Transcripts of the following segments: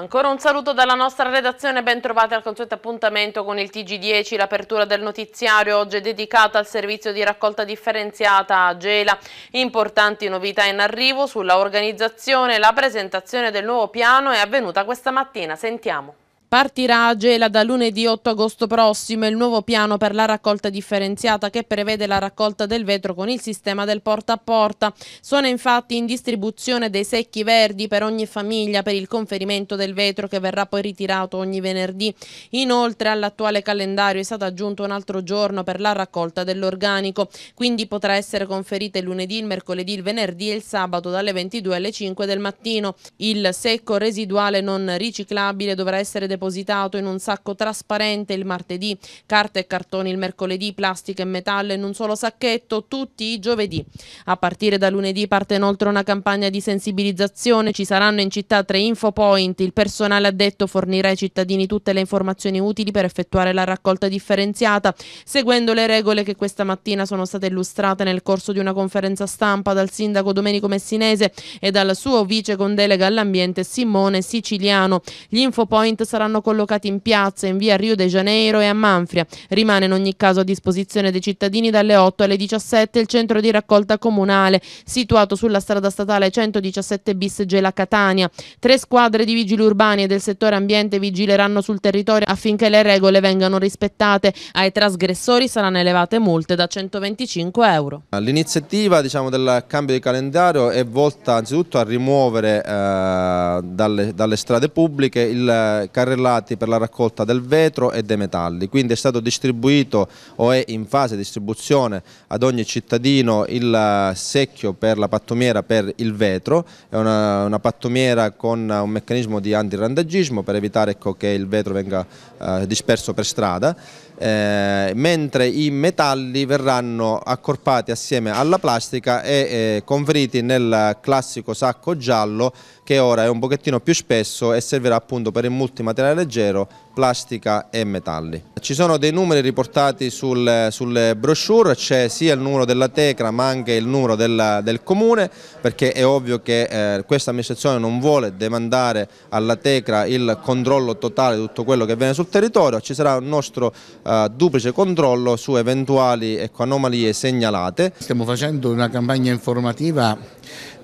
Ancora un saluto dalla nostra redazione, ben trovati al consueto appuntamento con il TG10, l'apertura del notiziario oggi è dedicata al servizio di raccolta differenziata a Gela. Importanti novità in arrivo sulla organizzazione, la presentazione del nuovo piano è avvenuta questa mattina, sentiamo. Partirà a Gela da lunedì 8 agosto prossimo il nuovo piano per la raccolta differenziata che prevede la raccolta del vetro con il sistema del porta a porta. Sono infatti in distribuzione dei secchi verdi per ogni famiglia per il conferimento del vetro che verrà poi ritirato ogni venerdì. Inoltre all'attuale calendario è stato aggiunto un altro giorno per la raccolta dell'organico, quindi potrà essere conferita il lunedì, il mercoledì, il venerdì e il sabato dalle 22 alle 5 del mattino. Il secco residuale non riciclabile dovrà essere depositato depositato in un sacco trasparente il martedì, carte e cartoni il mercoledì, plastica e metallo in un solo sacchetto tutti i giovedì. A partire da lunedì parte inoltre una campagna di sensibilizzazione, ci saranno in città tre infopoint, il personale addetto fornirà ai cittadini tutte le informazioni utili per effettuare la raccolta differenziata, seguendo le regole che questa mattina sono state illustrate nel corso di una conferenza stampa dal sindaco Domenico Messinese e dal suo vice con delega all'ambiente Simone Siciliano. Gli infopoint saranno saranno collocati in piazza in via Rio de Janeiro e a Manfria. Rimane in ogni caso a disposizione dei cittadini dalle 8 alle 17 il centro di raccolta comunale situato sulla strada statale 117 bis Gela Catania. Tre squadre di vigili urbani e del settore ambiente vigileranno sul territorio affinché le regole vengano rispettate. Ai trasgressori saranno elevate multe da 125 euro. L'iniziativa diciamo, del cambio di calendario è volta anzitutto a rimuovere eh, dalle, dalle, strade pubbliche il eh, carrello interpellati per la raccolta del vetro e dei metalli, quindi è stato distribuito o è in fase di distribuzione ad ogni cittadino il eh, secchio per la pattumiera per il vetro, è una, una pattumiera con un meccanismo di antirandaggismo per evitare ecco, che il vetro venga eh, disperso per strada eh, mentre i metalli verranno accorpati assieme alla plastica e eh, conferiti nel classico sacco giallo che ora è un pochettino più spesso e servirà appunto per il multimateriale leggero, plastica e metalli. Ci sono dei numeri riportati sul, sulle brochure, c'è sia il numero della Tecra ma anche il numero della, del comune perché è ovvio che eh, questa amministrazione non vuole demandare alla Tecra il controllo totale di tutto quello che avviene sul territorio, ci sarà un nostro eh, eh, duplice controllo su eventuali ecco, anomalie segnalate. Stiamo facendo una campagna informativa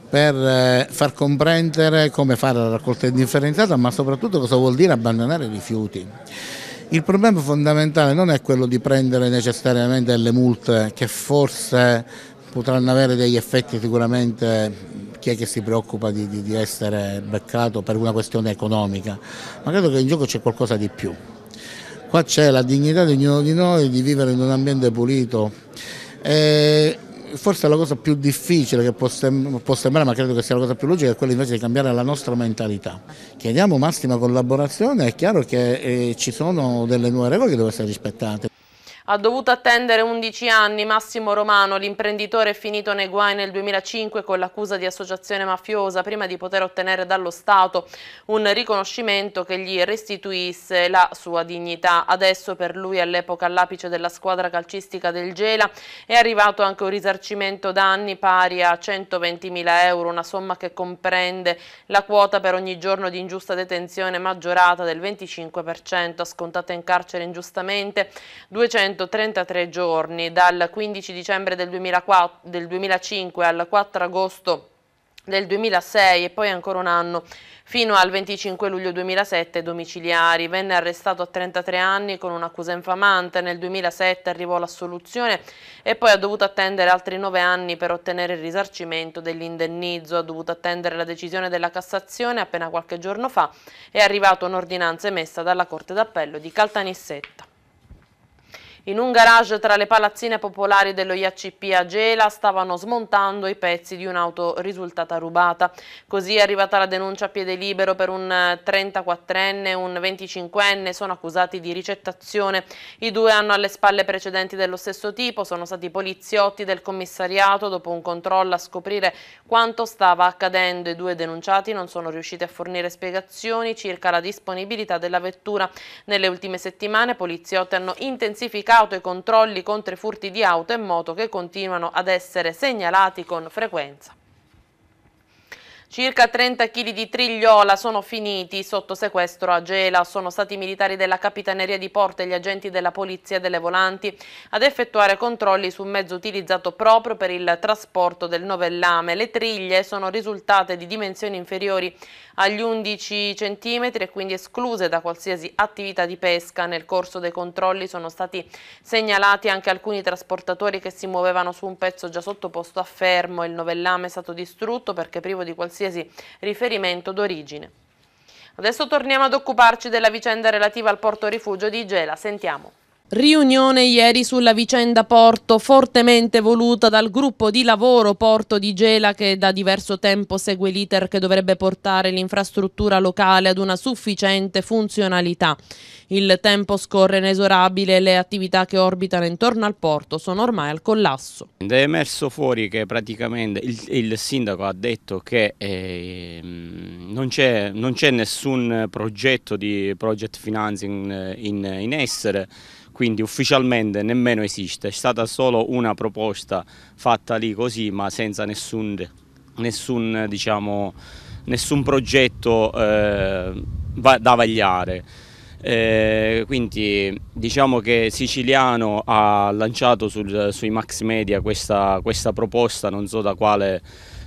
per eh, far comprendere come fare la raccolta indifferenziata ma soprattutto cosa vuol dire abbandonare i rifiuti. Il problema fondamentale non è quello di prendere necessariamente delle multe che forse potranno avere degli effetti sicuramente chi è che si preoccupa di, di, di essere beccato per una questione economica, ma credo che in gioco c'è qualcosa di più qua c'è la dignità di ognuno di noi di vivere in un ambiente pulito. E forse la cosa più difficile che può, sembrare, ma credo che sia la cosa più logica, è quella invece di cambiare la nostra mentalità. Chiediamo massima collaborazione, è chiaro che eh, ci sono delle nuove regole che devono essere rispettate. Ha dovuto attendere 11 anni Massimo Romano, l'imprenditore è finito nei guai nel 2005 con l'accusa di associazione mafiosa prima di poter ottenere dallo Stato un riconoscimento che gli restituisse la sua dignità. Adesso per lui all'epoca all'apice della squadra calcistica del Gela è arrivato anche un risarcimento danni pari a 120.000 euro, una somma che comprende la quota per ogni giorno di ingiusta detenzione maggiorata del 25%, scontata in carcere ingiustamente 200 333 giorni, dal 15 dicembre del, 2004, del 2005 al 4 agosto del 2006 e poi ancora un anno fino al 25 luglio 2007 domiciliari. Venne arrestato a 33 anni con un'accusa infamante, nel 2007 arrivò l'assoluzione e poi ha dovuto attendere altri 9 anni per ottenere il risarcimento dell'indennizzo, ha dovuto attendere la decisione della Cassazione appena qualche giorno fa è arrivata un'ordinanza emessa dalla Corte d'Appello di Caltanissetta. In un garage tra le palazzine popolari dello IACP a Gela stavano smontando i pezzi di un'auto risultata rubata. Così è arrivata la denuncia a piede libero per un 34enne eh, e un 25enne, sono accusati di ricettazione. I due hanno alle spalle precedenti dello stesso tipo, sono stati poliziotti del commissariato dopo un controllo a scoprire quanto stava accadendo. I due denunciati non sono riusciti a fornire spiegazioni circa la disponibilità della vettura. Nelle ultime settimane poliziotti hanno intensificato auto e controlli contro i furti di auto e moto che continuano ad essere segnalati con frequenza. Circa 30 kg di trigliola sono finiti sotto sequestro a Gela. Sono stati i militari della Capitaneria di Porto e gli agenti della Polizia delle Volanti ad effettuare controlli su un mezzo utilizzato proprio per il trasporto del novellame. Le triglie sono risultate di dimensioni inferiori agli 11 cm e quindi escluse da qualsiasi attività di pesca. Nel corso dei controlli sono stati segnalati anche alcuni trasportatori che si muovevano su un pezzo già sottoposto a fermo. Il novellame è stato distrutto perché privo di qualsiasi qualsiasi riferimento d'origine. Adesso torniamo ad occuparci della vicenda relativa al porto rifugio di Igela. Sentiamo. Riunione ieri sulla vicenda Porto, fortemente voluta dal gruppo di lavoro Porto di Gela che da diverso tempo segue l'iter che dovrebbe portare l'infrastruttura locale ad una sufficiente funzionalità. Il tempo scorre inesorabile e le attività che orbitano intorno al porto sono ormai al collasso. È emerso fuori che praticamente il, il sindaco ha detto che eh, non c'è nessun progetto di project financing in, in essere, quindi ufficialmente nemmeno esiste, è stata solo una proposta fatta lì così ma senza nessun, nessun, diciamo, nessun progetto eh, da vagliare. Eh, quindi diciamo che Siciliano ha lanciato sul, sui max media questa, questa proposta, non so da quale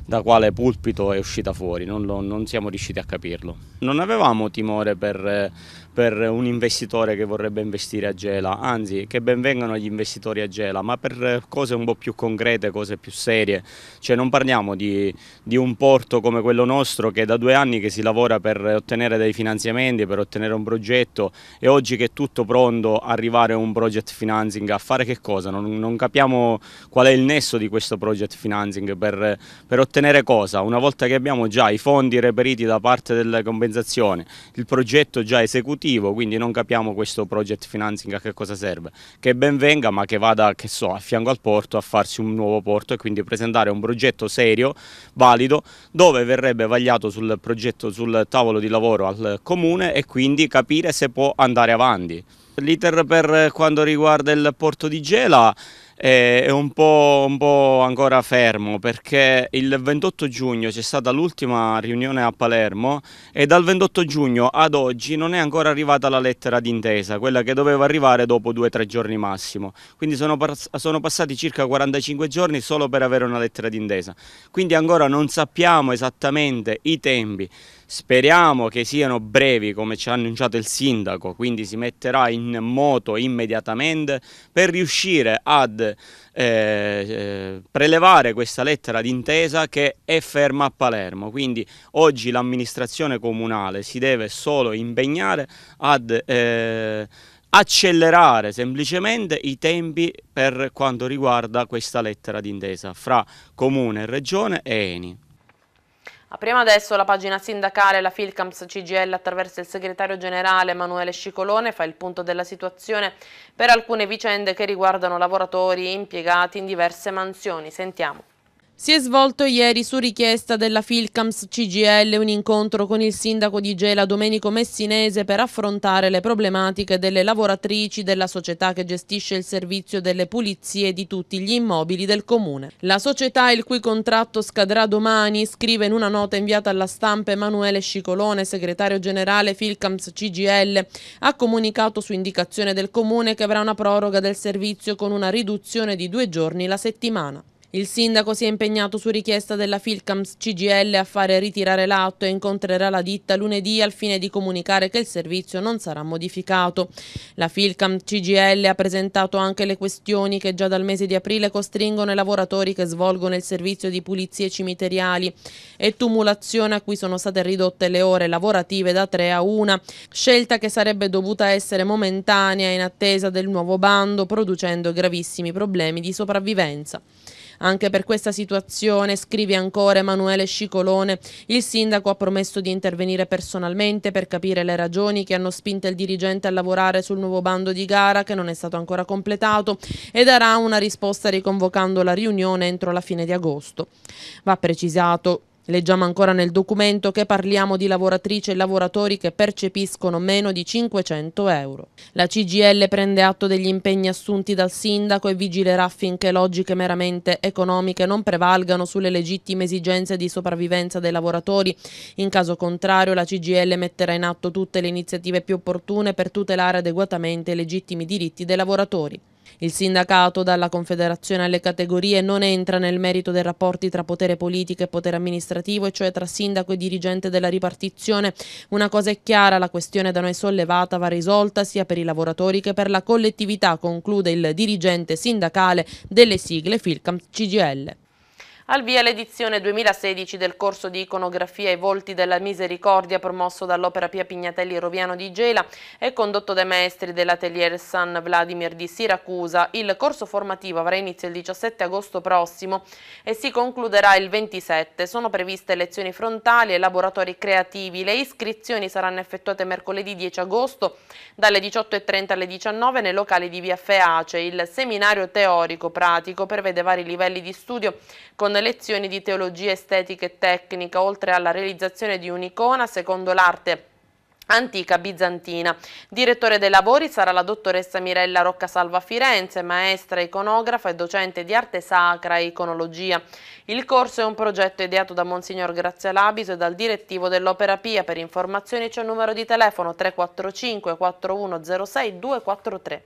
da quale pulpito è uscita fuori, non, lo, non siamo riusciti a capirlo. Non avevamo timore per, per, un investitore che vorrebbe investire a Gela, anzi che benvengano gli investitori a Gela, ma per cose un po' più concrete, cose più serie, cioè non parliamo di, di un porto come quello nostro che da due anni che si lavora per ottenere dei finanziamenti, per ottenere un progetto e oggi che è tutto pronto arrivare a un project financing, a fare che cosa? Non, non capiamo qual è il nesso di questo project financing per, per ottenere ottenere cosa? Una volta che abbiamo già i fondi reperiti da parte della compensazione, il progetto già esecutivo, quindi non capiamo questo project financing a che cosa serve, che ben venga ma che vada che so, a fianco al porto a farsi un nuovo porto e quindi presentare un progetto serio, valido, dove verrebbe vagliato sul progetto sul tavolo di lavoro al comune e quindi capire se può andare avanti. L'iter per quanto riguarda il porto di Gela è un po', un po', ancora fermo perché il 28 giugno c'è stata l'ultima riunione a Palermo e dal 28 giugno ad oggi non è ancora arrivata la lettera d'intesa, quella che doveva arrivare dopo due o tre giorni massimo. Quindi sono, pass sono, passati circa 45 giorni solo per avere una lettera d'intesa. Quindi ancora non sappiamo esattamente i tempi Speriamo che siano brevi come ci ha annunciato il sindaco, quindi si metterà in moto immediatamente per riuscire ad eh, eh, prelevare questa lettera d'intesa che è ferma a Palermo. Quindi oggi l'amministrazione comunale si deve solo impegnare ad... Eh, accelerare semplicemente i tempi per quanto riguarda questa lettera d'intesa fra Comune, Regione e Eni. Apriamo adesso la pagina sindacale, la Filcams CGL attraverso il segretario generale Emanuele Scicolone fa il punto della situazione per alcune vicende che riguardano lavoratori impiegati in diverse mansioni. Sentiamo. Si è svolto ieri su richiesta della Filcams CGL un incontro con il sindaco di Gela Domenico Messinese per affrontare le problematiche delle lavoratrici della società che gestisce il servizio delle pulizie di tutti gli immobili del comune. La società, il cui contratto scadrà domani, scrive in una nota inviata alla stampa Emanuele Scicolone, segretario generale Filcams CGL, ha comunicato su indicazione del comune che avrà una proroga del servizio con una riduzione di due giorni la settimana. Il sindaco si è impegnato su richiesta della Filcams CGL a fare ritirare l'atto e incontrerà la ditta lunedì al fine di comunicare che il servizio non sarà modificato. La Filcams CGL ha presentato anche le questioni che già dal mese di aprile costringono i lavoratori che svolgono il servizio di pulizie cimiteriali e tumulazione a cui sono state ridotte le ore lavorative da 3 a 1, scelta che sarebbe dovuta essere momentanea in attesa del nuovo bando producendo gravissimi problemi di sopravvivenza. Anche per questa situazione, scrive ancora Emanuele Scicolone, il sindaco ha promesso di intervenire personalmente per capire le ragioni che hanno spinto il dirigente a lavorare sul nuovo bando di gara che non è stato ancora completato e darà una risposta riconvocando la riunione entro la fine di agosto. Va precisato Leggiamo ancora nel documento che parliamo di lavoratrici e lavoratori che percepiscono meno di 500 euro. La CGL prende atto degli impegni assunti dal sindaco e vigilerà affinché logiche meramente economiche non prevalgano sulle legittime esigenze di sopravvivenza dei lavoratori. In caso contrario la CGL metterà in atto tutte le iniziative più opportune per tutelare adeguatamente i legittimi diritti dei lavoratori. Il sindacato dalla Confederazione alle categorie non entra nel merito dei rapporti tra potere politico e potere amministrativo e cioè tra sindaco e dirigente della ripartizione. Una cosa è chiara, la questione da noi sollevata va risolta sia per i lavoratori che per la collettività, conclude il dirigente sindacale delle sigle Filcam CGL. Al via l'edizione 2016 del corso di iconografia I volti della misericordia promosso dall'Opera Pia Pignatelli Roviano di Gela e condotto dai maestri dell'atelier San Vladimir di Siracusa. Il corso formativo avrà inizio il 17 agosto prossimo e si concluderà il 27. Sono previste lezioni frontali e laboratori creativi. Le iscrizioni saranno effettuate mercoledì 10 agosto dalle 18.30 alle 19 nei locali di via Feace. Il seminario teorico pratico prevede vari livelli di studio con con lezioni di teologia estetica e tecnica, oltre alla realizzazione di un'icona secondo l'arte antica bizantina. Direttore dei lavori sarà la dottoressa Mirella Rocca Salva Firenze, maestra iconografa e docente di arte sacra e iconologia. Il corso è un progetto ideato da Monsignor Grazia Grazialabito e dal direttivo dell'Opera Pia. Per informazioni c'è un numero di telefono 345 4106 243.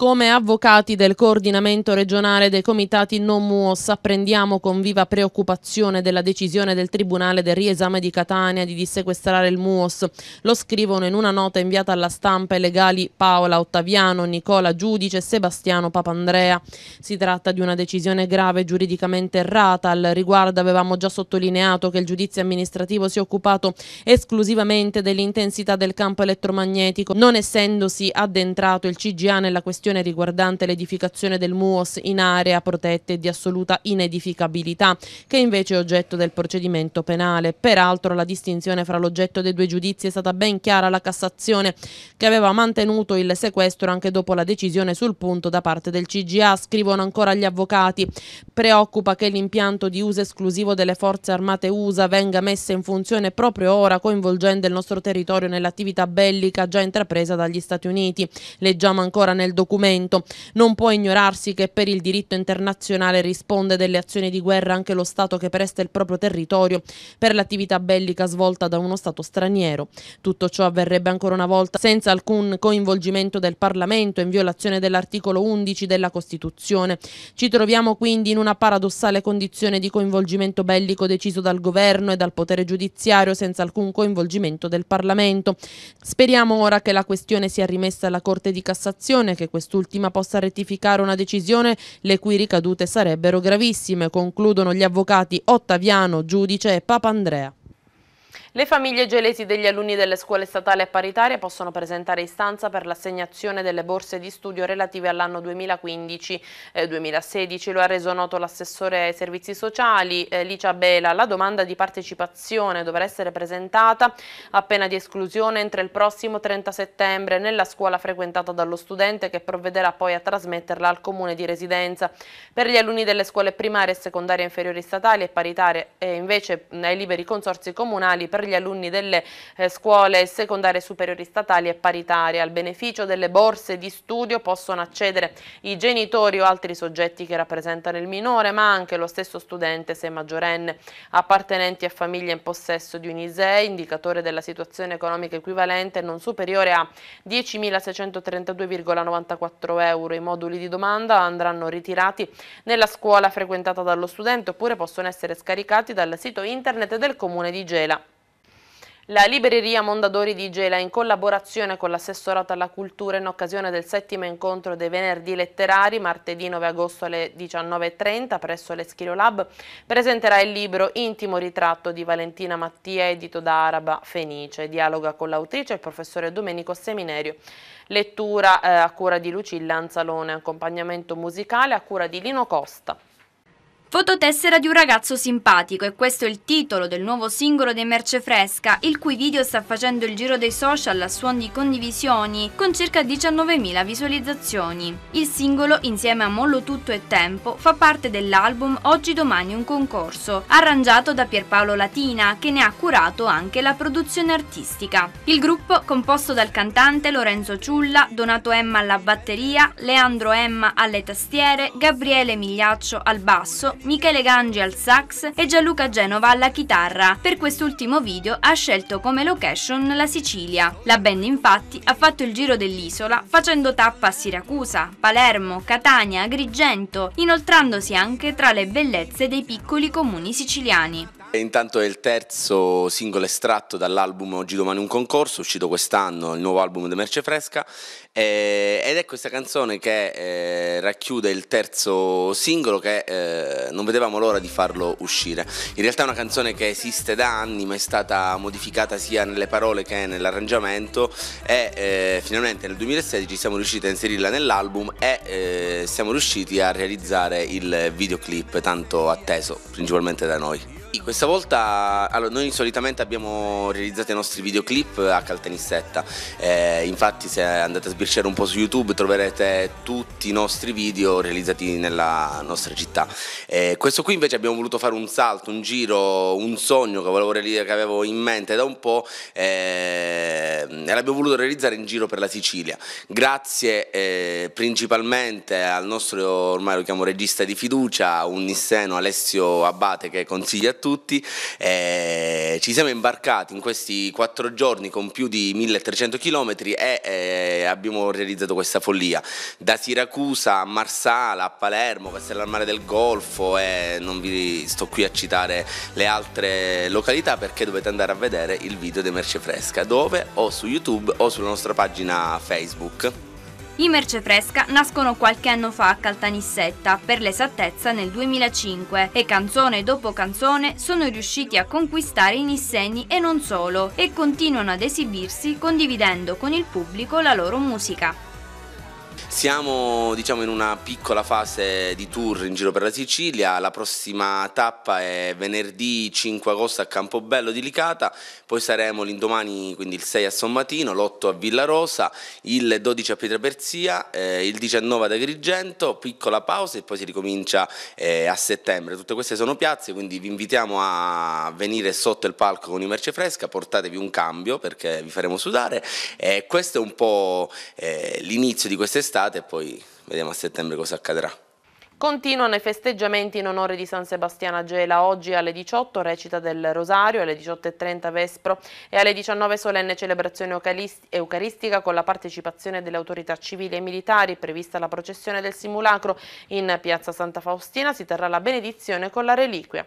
Come avvocati del coordinamento regionale dei comitati non MUOS apprendiamo con viva preoccupazione della decisione del Tribunale del riesame di Catania di dissequestrare il MUOS. Lo scrivono in una nota inviata alla stampa i legali Paola Ottaviano, Nicola Giudice e Sebastiano Papandrea. Si tratta di una decisione grave giuridicamente errata. Al riguardo avevamo già sottolineato che il giudizio amministrativo si è occupato esclusivamente dell'intensità del campo elettromagnetico, non essendosi addentrato il CGA nella questione questione riguardante l'edificazione del MUOS in area protetta e di assoluta inedificabilità, che invece è oggetto del procedimento penale. Peraltro la distinzione fra l'oggetto dei due giudizi è stata ben chiara alla Cassazione, che aveva mantenuto il sequestro anche dopo la decisione sul punto da parte del CGA, scrivono ancora gli avvocati. Preoccupa che l'impianto di uso esclusivo delle forze armate USA venga messo in funzione proprio ora, coinvolgendo il nostro territorio nell'attività bellica già intrapresa dagli Stati Uniti. Leggiamo ancora nel documento documento. Non può ignorarsi che per il diritto internazionale risponde delle azioni di guerra anche lo Stato che presta il proprio territorio per l'attività bellica svolta da uno Stato straniero. Tutto ciò avverrebbe ancora una volta senza alcun coinvolgimento del Parlamento in violazione dell'articolo 11 della Costituzione. Ci troviamo quindi in una paradossale condizione di coinvolgimento bellico deciso dal governo e dal potere giudiziario senza alcun coinvolgimento del Parlamento. Speriamo ora che la questione sia rimessa alla Corte di Cassazione che questo quest'ultima possa rettificare una decisione le cui ricadute sarebbero gravissime, concludono gli avvocati Ottaviano, giudice e Papandrea. Le famiglie gelesi degli alunni delle scuole statali e paritarie possono presentare istanza per l'assegnazione delle borse di studio relative all'anno 2015-2016. Eh, Lo ha reso noto l'assessore ai servizi sociali, eh, Licia Bela. La domanda di partecipazione dovrà essere presentata appena di esclusione entro il prossimo 30 settembre nella scuola frequentata dallo studente che provvederà poi a trasmetterla al comune di residenza. Per gli alunni delle scuole primarie e secondarie inferiori statali e paritarie e invece nei liberi consorzi comunali per per gli alunni delle eh, scuole secondarie superiori statali e paritarie. Al beneficio delle borse di studio possono accedere i genitori o altri soggetti che rappresentano il minore, ma anche lo stesso studente se maggiorenne, appartenenti a famiglie in possesso di un ISEE, indicatore della situazione economica equivalente non superiore a 10.632,94 euro. I moduli di domanda andranno ritirati nella scuola frequentata dallo studente oppure possono essere scaricati dal sito internet del Comune di Gela. La libreria Mondadori di Gela, in collaborazione con l'assessorato alla cultura in occasione del settimo incontro dei venerdì letterari, martedì 9 agosto alle 19.30 presso l'Eschilo Lab, presenterà il libro Intimo ritratto di Valentina Mattia, edito da Araba Fenice. Dialoga con l'autrice il professore Domenico Seminerio. Lettura eh, a cura di Lucilla Anzalone, accompagnamento musicale a cura di Lino Costa. Fototessera di un ragazzo simpatico e questo è il titolo del nuovo singolo dei Merce Fresca, il cui video sta facendo il giro dei social a suon di condivisioni con circa 19.000 visualizzazioni. Il singolo, insieme a Mollo Tutto e Tempo, fa parte dell'album Oggi Domani un concorso, arrangiato da Pierpaolo Latina, che ne ha curato anche la produzione artistica. Il gruppo, composto dal cantante Lorenzo Ciulla, Donato Emma alla batteria, Leandro Emma alle tastiere, Gabriele Migliaccio al basso, Michele Gangi al sax e Gianluca Genova alla chitarra. Per quest'ultimo video ha scelto come location la Sicilia. La band infatti ha fatto il giro dell'isola facendo tappa a Siracusa, Palermo, Catania, Agrigento, inoltrandosi anche tra le bellezze dei piccoli comuni siciliani. Intanto è il terzo singolo estratto dall'album Oggi Domani Un Concorso, uscito quest'anno, il nuovo album di Merce Fresca, eh, ed è questa canzone che eh, racchiude il terzo singolo che eh, non vedevamo l'ora di farlo uscire. In realtà è una canzone che esiste da anni ma è stata modificata sia nelle parole che nell'arrangiamento e eh, finalmente nel 2016 siamo riusciti a inserirla nell'album e eh, siamo riusciti a realizzare il videoclip tanto atteso principalmente da noi questa volta allora, noi solitamente abbiamo realizzato i nostri videoclip a Caltanissetta, eh, infatti se andate a sbirciare un po' su YouTube troverete tutti i nostri video realizzati nella nostra città. Eh, questo qui invece abbiamo voluto fare un salto, un giro, un sogno che, volevo, che avevo in mente da un po' eh, e l'abbiamo voluto realizzare in giro per la Sicilia, grazie eh, principalmente al nostro ormai lo chiamo regista di fiducia, un nisseno Alessio Abate che consiglia a tutti. Eh, ci siamo imbarcati in questi quattro giorni con più di 1300 km e eh, abbiamo realizzato questa follia. Da Siracusa a Marsala, a Palermo, al Mare del Golfo e non vi sto qui a citare le altre località perché dovete andare a vedere il video di Merce Fresca dove o su YouTube o sulla nostra pagina Facebook. I merce fresca nascono qualche anno fa a Caltanissetta, per l'esattezza nel 2005, e canzone dopo canzone sono riusciti a conquistare i nisseni e non solo, e continuano ad esibirsi condividendo con il pubblico la loro musica. Siamo diciamo, in una piccola fase di tour in giro per la Sicilia, la prossima tappa è venerdì 5 agosto a Campobello di Licata, poi saremo l'indomani quindi il 6 a Sommatino, l'8 a Villa Rosa, il 12 a Pietra Persia, eh, il 19 ad Agrigento, piccola pausa e poi si ricomincia eh, a settembre. Tutte queste sono piazze, quindi vi invitiamo a venire sotto il palco con i merce fresca, portatevi un cambio perché vi faremo sudare. Eh, questo è un po' eh, l'inizio di quest'estate quest'estate e poi vediamo a settembre cosa accadrà. Continuano i festeggiamenti in onore di San Sebastiano a Gela. Oggi alle 18 recita del Rosario, alle 18.30 Vespro e alle 19 solenne celebrazione eucaristica con la partecipazione delle autorità civili e militari. Prevista la processione del simulacro in piazza Santa Faustina si terrà la benedizione con la reliquia.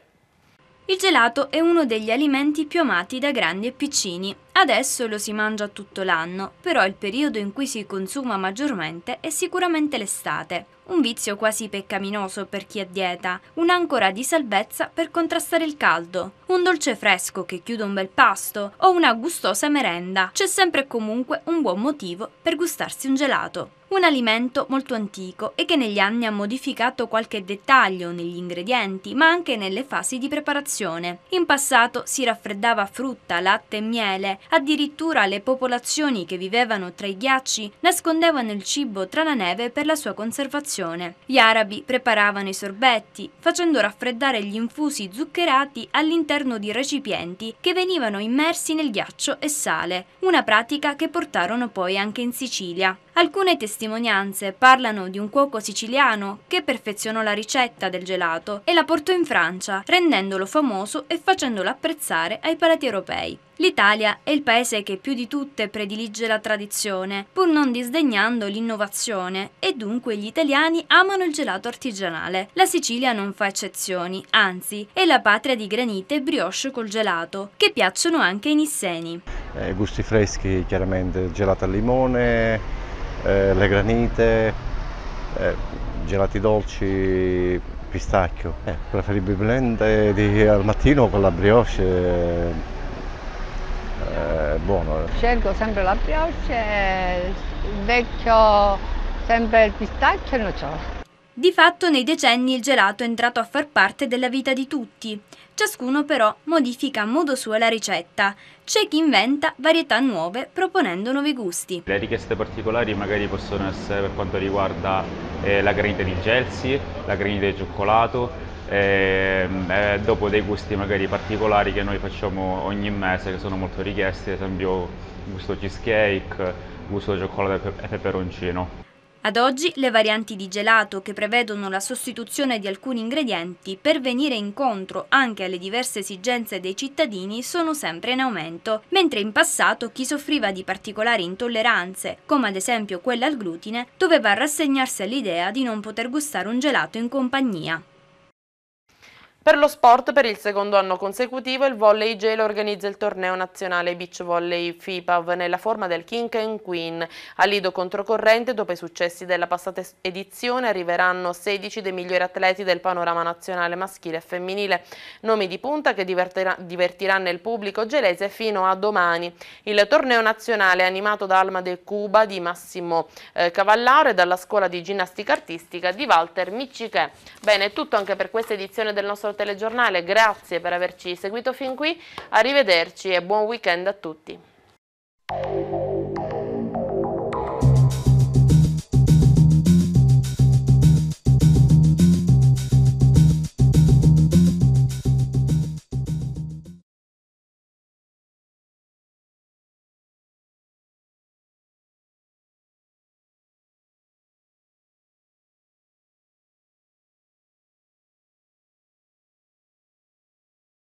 Il gelato è uno degli alimenti più amati da grandi e piccini. Adesso lo si mangia tutto l'anno, però il periodo in cui si consuma maggiormente è sicuramente l'estate un vizio quasi peccaminoso per chi è dieta, un'ancora di salvezza per contrastare il caldo, un dolce fresco che chiude un bel pasto o una gustosa merenda. C'è sempre e comunque un buon motivo per gustarsi un gelato. Un alimento molto antico e che negli anni ha modificato qualche dettaglio negli ingredienti, ma anche nelle fasi di preparazione. In passato si raffreddava frutta, latte e miele, addirittura le popolazioni che vivevano tra i ghiacci nascondevano il cibo tra la neve per la sua conservazione colazione. Gli arabi preparavano i sorbetti, facendo raffreddare gli infusi zuccherati all'interno di recipienti che venivano immersi nel ghiaccio e sale, una pratica che portarono poi anche in Sicilia. Alcune testimonianze parlano di un cuoco siciliano che perfezionò la ricetta del gelato e la portò in Francia, rendendolo famoso e facendolo apprezzare ai palati europei. L'Italia è il paese che più di tutte predilige la tradizione, pur non disdegnando l'innovazione, e dunque gli italiani amano il gelato artigianale. La Sicilia non fa eccezioni, anzi, è la patria di granite e brioche col gelato, che piacciono anche i nisseni. Eh, gusti freschi, chiaramente, gelato al limone, eh, le granite, eh, gelati dolci, pistacchio. Eh, preferibilmente di, al mattino con la brioche è buono. Eh. Scelgo sempre la brioche, vecchio sempre il pistacchio e il nocciolo. Di fatto nei decenni il gelato è entrato a far parte della vita di tutti. Ciascuno però modifica a modo suo la ricetta. C'è chi inventa varietà nuove proponendo nuovi gusti. Le richieste particolari magari possono essere per quanto riguarda eh, la granita di gelsi, la granita di cioccolato, e, ehm, e eh, dopo dei gusti magari particolari che noi facciamo ogni mese che sono molto richiesti, ad esempio gusto cheesecake, gusto cioccolato e peperoncino. Ad oggi le varianti di gelato che prevedono la sostituzione di alcuni ingredienti per venire incontro anche alle diverse esigenze dei cittadini sono sempre in aumento, mentre in passato chi soffriva di particolari intolleranze, come ad esempio quella al glutine, doveva rassegnarsi all'idea di non poter gustare un gelato in compagnia. Per lo sport, per il secondo anno consecutivo, il Volley Gelo organizza il torneo nazionale Beach Volley FIPAV nella forma del King and Queen. A Lido controcorrente, dopo i successi della passata edizione, arriveranno 16 dei migliori atleti del panorama nazionale maschile e femminile, nomi di punta che divertiranno il pubblico gelese fino a domani. Il torneo nazionale è animato da Alma de Cuba di Massimo eh, Cavallaro e dalla scuola di ginnastica artistica di Walter Miccichè. Bene, è tutto anche per questa edizione del nostro telegiornale, grazie per averci seguito fin qui, arrivederci e buon weekend a tutti.